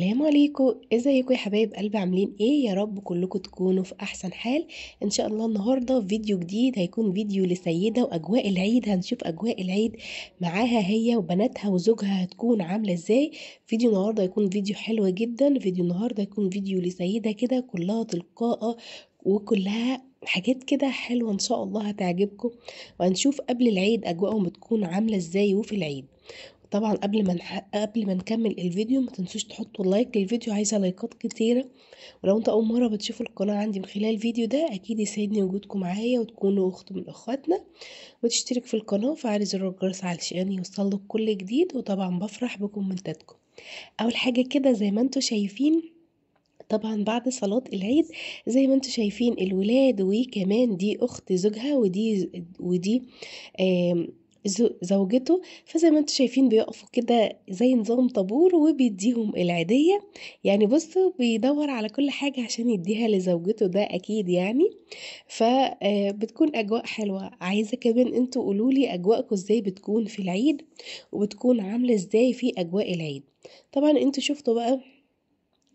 السلام عليكم ازيكم يا حبايب قلبي عاملين ايه يا رب كلكم تكونوا في احسن حال ان شاء الله النهارده فيديو جديد هيكون فيديو لسيده واجواء العيد هنشوف اجواء العيد معاها هي وبناتها وزوجها هتكون عامله ازاي فيديو النهارده هيكون فيديو حلو جدا فيديو النهارده هيكون فيديو لسيده كده كلها تلقائه وكلها حاجات كده حلوه ان شاء الله هتعجبكم وهنشوف قبل العيد اجواءهم بتكون عامله ازاي وفي العيد طبعا قبل ما قبل ما نكمل الفيديو ما تنسوش تحطوا لايك للفيديو عايزه لايكات كتيره ولو انت اول مره بتشوف القناه عندي من خلال الفيديو ده اكيد يسعدني وجودكم معايا وتكونوا اخت من اخواتنا وتشترك في القناه وفعل زر الجرس علشان يوصلك كل جديد وطبعا بفرح بكومنتاتكم اول حاجه كده زي ما انتم شايفين طبعا بعد صلاة العيد زي ما انتم شايفين الولاد وكمان دي اخت زوجها ودي ودي آه زوجته فزي ما انتوا شايفين بيقفوا كده زي نظام طابور وبيديهم العيدية يعني بصوا بيدور على كل حاجة عشان يديها لزوجته ده أكيد يعني فبتكون آه، أجواء حلوة عايزة كمان انتوا قولولي أجواءكم ازاي بتكون في العيد وبتكون عاملة ازاي في أجواء العيد طبعا انتوا شفتوا بقى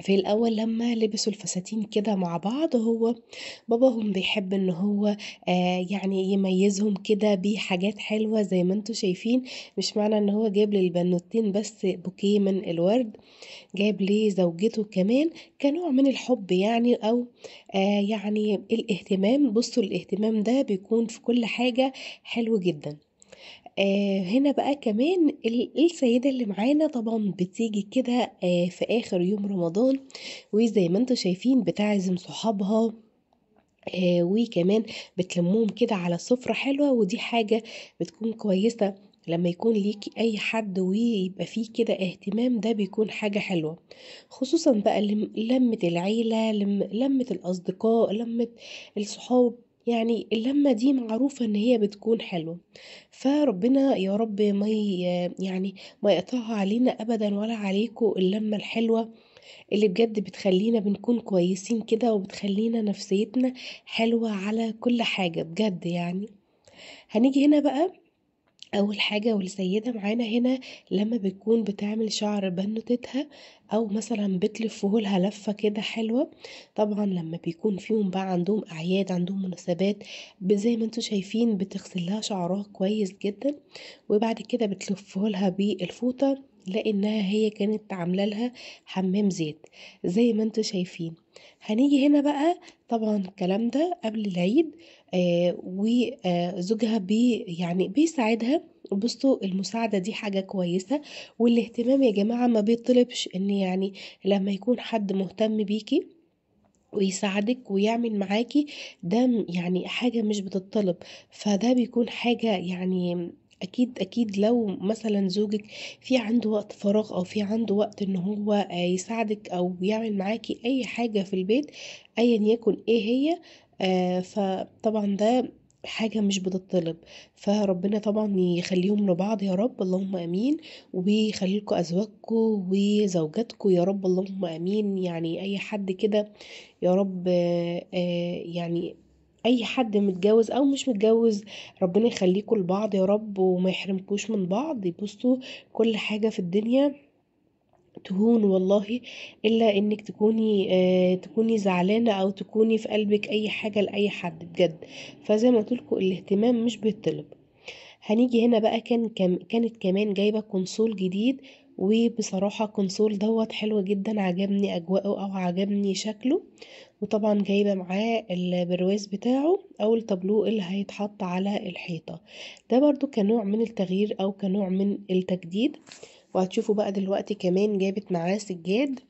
في الأول لما لبسوا الفساتين كده مع بعض هو باباهم بيحب إن هو آه يعني يميزهم كده بحاجات حلوة زي ما انتوا شايفين مش معنى إن هو جاب للبنوتين بس بوكيه من الورد جاب لي زوجته كمان كنوع من الحب يعني أو آه يعني الاهتمام بصوا الاهتمام ده بيكون في كل حاجة حلو جدا آه هنا بقى كمان السيدة اللي معانا طبعًا بتيجي كده آه في آخر يوم رمضان، وزي ما أنتم شايفين بتعزم صحابها، آه وكمان بتلمّهم كده على سفرة حلوة، ودي حاجة بتكون كويسة لمّا يكون ليكي أي حد ويبقى فيه كده اهتمام، ده بيكون حاجة حلوة، خصوصًا بقى لمّة العيلة، لمّة الأصدقاء، لمّة الصحاب. يعني اللمة دي معروفة إن هي بتكون حلوة فربنا يا رب ما يعني ما يقطعها علينا أبدا ولا عليكم اللمة الحلوة اللي بجد بتخلينا بنكون كويسين كده وبتخلينا نفسيتنا حلوة على كل حاجة بجد يعني هنيجي هنا بقى أول حاجة والسيدة معانا هنا لمّا بتكون بتعمل شعر بنوتتها أو مثلًا بتلفّه لها لفة كده حلوة، طبعًا لمّا بيكون فيهم بقى عندهم أعياد، عندهم مناسبات، زي ما أنتم شايفين بتغسل لها شعرها كويس جدًا، وبعد كده بتلفّه لها بالفوطة. لانها هي كانت عامله لها حمام زيت زي ما انتوا شايفين هنيجي هنا بقى طبعا الكلام ده قبل العيد آه وزوجها آه، بي يعني بيساعدها بصوا المساعدة دي حاجة كويسة والاهتمام يا جماعة ما بيطلبش ان يعني لما يكون حد مهتم بيكي ويساعدك ويعمل معاكي ده يعني حاجة مش بتطلب فده بيكون حاجة يعني اكيد اكيد لو مثلا زوجك في عنده وقت فراغ او في عنده وقت ان هو آه، يساعدك او يعمل معاكي اي حاجة في البيت ايا يكن ايه هي آه، فطبعا ده حاجة مش بتطلب فربنا طبعا يخليهم لبعض يا رب اللهم امين ويخليلكوا ازواجكوا وزوجاتكوا يا رب اللهم امين يعني اي حد كده يا رب آه، يعني اي حد متجوز او مش متجوز ربنا يخليكم لبعض يا رب وما يحرمكوش من بعض بصوا كل حاجه في الدنيا تهون والله الا انك تكوني آه تكوني زعلانه او تكوني في قلبك اي حاجه لاي حد بجد فزي ما قلت الاهتمام مش بيتطلب هنيجي هنا بقى كان كم كانت كمان جايبه كونسول جديد وبصراحة الكونسول دوت حلو جدا عجبني اجواءه او عجبني شكله وطبعا جايبة معاه البرواز بتاعه او التابلو اللي هيتحط على الحيطة ده برضو كنوع من التغيير او كنوع من التجديد وهتشوفوا بقى دلوقتي كمان جابت معاه سجاد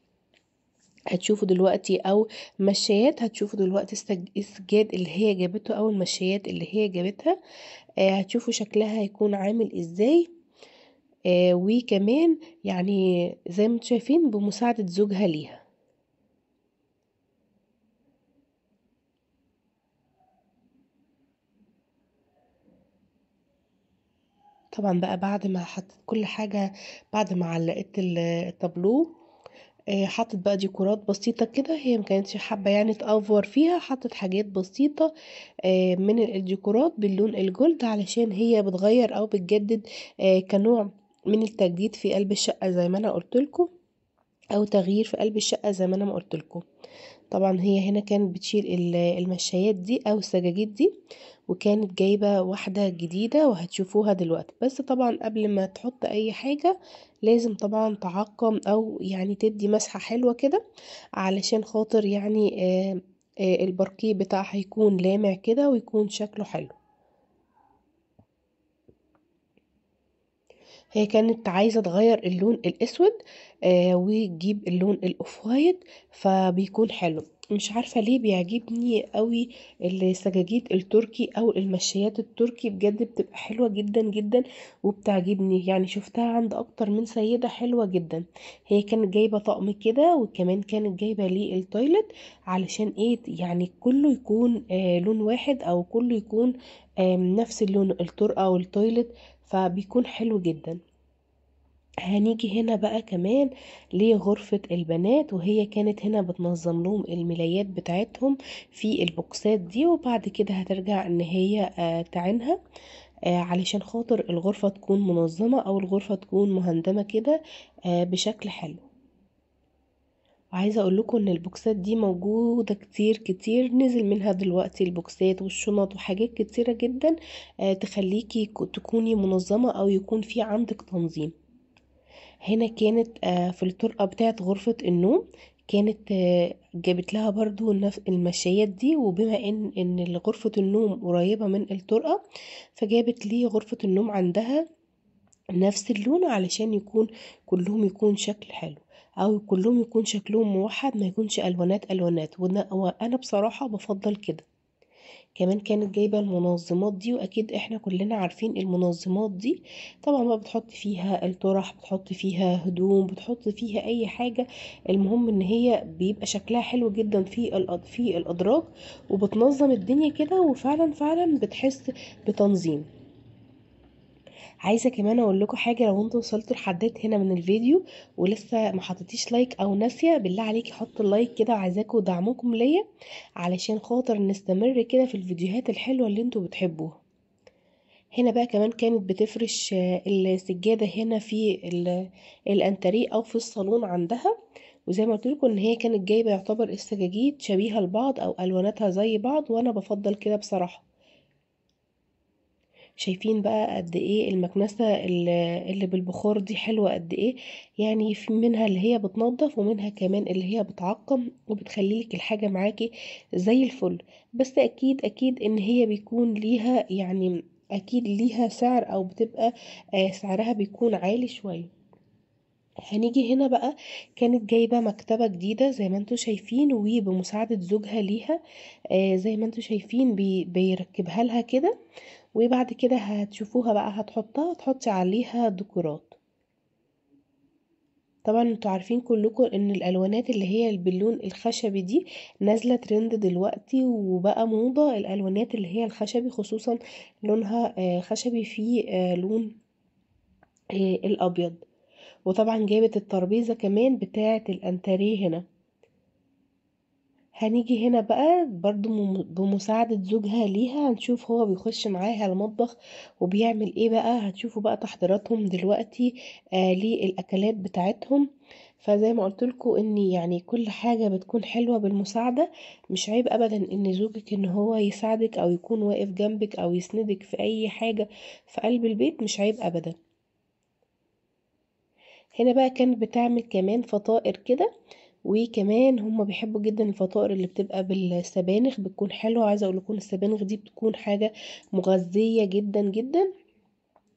هتشوفوا دلوقتي او مشايات هتشوفوا دلوقتي السجاد اللي هي جابته او المشايات اللي هي جابتها آه، هتشوفوا شكلها هيكون عامل ازاي آه، وكمان يعني زي ما انتوا شايفين بمساعدة زوجها ليها طبعا بقى بعد ما حطت كل حاجة بعد ما علقت التابلو آه، حطت بقى ديكورات بسيطة كده هي مكانتش حابة يعني تأفور فيها حطت حاجات بسيطة آه، من الديكورات باللون الجولد علشان هي بتغير أو بتجدد كنوع من التجديد في قلب الشقة زي ما انا قلتلكم او تغيير في قلب الشقة زي ما انا ما قلتلكم طبعا هي هنا كانت بتشيل المشايات دي او السجاجيد دي وكانت جايبة واحدة جديدة وهتشوفوها دلوقتي بس طبعا قبل ما تحط اي حاجة لازم طبعا تعقم او يعني تدي مسحة حلوة كده علشان خاطر يعني آه آه البرقيق بتاعها يكون لامع كده ويكون شكله حلو هي كانت عايزة تغير اللون الأسود آه وتجيب اللون الأوف وايت فبيكون حلو مش عارفة ليه بيعجبني قوي السجاجيد التركي او المشيات التركي بجد بتبقى حلوة جدا جدا وبتعجبني يعني شفتها عند اكتر من سيدة حلوة جدا هي كانت جايبة طقم كده وكمان كانت جايبة ليه التويلت علشان ايه يعني كله يكون آه لون واحد او كله يكون آه نفس اللون الطرقة والتويلت فبيكون حلو جدا هنيجي هنا بقى كمان لغرفة البنات وهي كانت هنا بتنظم لهم الملايات بتاعتهم في البوكسات دي وبعد كده هترجع ان هي آه، تعينها آه، علشان خاطر الغرفة تكون منظمة او الغرفة تكون مهندمة كده آه، بشكل حلو وعايزه اقول لكم ان البوكسات دي موجوده كتير كتير نزل منها دلوقتي البوكسات والشنط وحاجات كتيره جدا آه، تخليكي تكوني منظمه او يكون في عندك تنظيم هنا كانت آه، في الطرقه بتاعه غرفه النوم كانت آه، جابت لها برضو المشايات دي وبما ان ان غرفه النوم قريبه من الطرقه فجابت لي غرفه النوم عندها نفس اللون علشان يكون كلهم يكون شكل حلو او كلهم يكون شكلهم موحد ما يكونش الوانات الوانات وانا بصراحه بفضل كده كمان كانت جايبه المنظمات دي واكيد احنا كلنا عارفين المنظمات دي طبعا ما بتحط فيها الطرح بتحط فيها هدوم بتحط فيها اي حاجه المهم ان هي بيبقى شكلها حلو جدا في في الادراج وبتنظم الدنيا كده وفعلا فعلا بتحس بتنظيم عايزه كمان اقول لكم حاجه لو انتوا وصلتوا لحدات هنا من الفيديو ولسه ما حطيتيش لايك او ناسيه بالله عليكي حطوا اللايك كده وعايزاكم دعمكم ليا علشان خاطر نستمر كده في الفيديوهات الحلوه اللي انتوا بتحبوها هنا بقى كمان كانت بتفرش آه، السجاده هنا في الانتريه او في الصالون عندها وزي ما قلت لكم ان هي كانت جايبه يعتبر السجاجيد شبيهه لبعض او الواناتها زي بعض وانا بفضل كده بصراحه شايفين بقى قد ايه المكنسة اللي بالبخار دي حلوة قد ايه يعني في منها اللي هي بتنظف ومنها كمان اللي هي بتعقم وبتخليلك الحاجة معاكي زي الفل بس اكيد اكيد ان هي بيكون ليها يعني اكيد ليها سعر او بتبقى آه، سعرها بيكون عالي شوية هنيجي هنا بقى كانت جايبة مكتبة جديدة زي ما انتوا شايفين وبمساعدة زوجها ليها آه، زي ما انتوا شايفين بيركبها لها كده وبعد كده هتشوفوها بقى هتحطها تحطي عليها ديكورات طبعا انتوا عارفين كلكم ان الالوانات اللي هي باللون الخشبي دي نازله ترند دلوقتي وبقى موضه الالوانات اللي هي الخشبي خصوصا لونها آه، خشبي فيه آه، لون آه، الابيض وطبعا جابت الترابيزه كمان بتاعه الانتريه هنا هنيجي هنا بقى برضو بمساعدة زوجها ليها هنشوف هو بيخش معاها المطبخ وبيعمل ايه بقى هتشوفوا بقى تحضيراتهم دلوقتي آه للأكلات بتاعتهم فزي ما لكم ان يعني كل حاجة بتكون حلوة بالمساعدة مش عيب ابدا ان زوجك ان هو يساعدك او يكون واقف جنبك او يسندك في اي حاجة في قلب البيت مش عيب ابدا هنا بقى كانت بتعمل كمان فطائر كده وكمان هما بيحبوا جدا الفطائر اللي بتبقى بالسبانخ بتكون حلوة عايزة اقول لكم السبانخ دي بتكون حاجة مغذية جدا جدا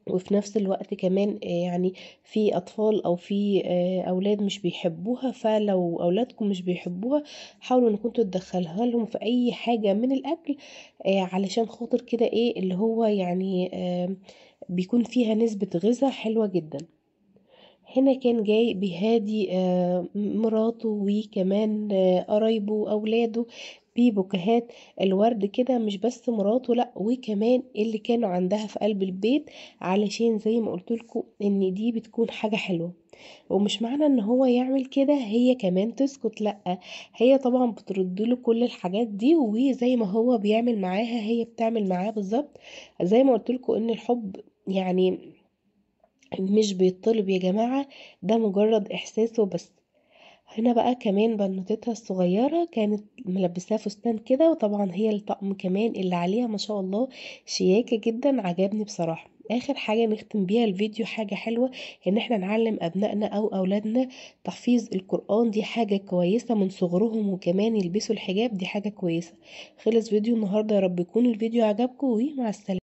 وفي نفس الوقت كمان آه، يعني في اطفال او في آه، اولاد مش بيحبوها فلو اولادكم مش بيحبوها حاولوا انكم تدخلها لهم في اي حاجه من الاكل آه، علشان خاطر كده ايه اللي هو يعني بيكون فيها نسبه غذاء حلوه جدا هنا كان جاي بيهادي آه، مراته وكمان آه، قرايبه وأولاده ببكهات الورد كده مش بس مراته لا وكمان اللي كانوا عندها في قلب البيت علشان زي ما قلتلكوا ان دي بتكون حاجة حلوة ومش معنى ان هو يعمل كده هي كمان تسكت لا هي طبعا بترد له كل الحاجات دي وزي ما هو بيعمل معاها هي بتعمل معاه بالظبط زي ما قلت لكم ان الحب يعني مش بيطلب يا جماعة ده مجرد إحساسه بس هنا بقى كمان بنوتتها الصغيرة كانت ملبساها فستان كده وطبعا هي الطقم كمان اللي عليها ما شاء الله شياكة جدا عجبني بصراحة اخر حاجه نختم بيها الفيديو حاجه حلوه ان احنا نعلم ابنائنا او اولادنا تحفيظ القران دي حاجه كويسه من صغرهم وكمان يلبسوا الحجاب دي حاجه كويسه خلص فيديو النهارده يا رب يكون الفيديو عجبكم ومع السلامه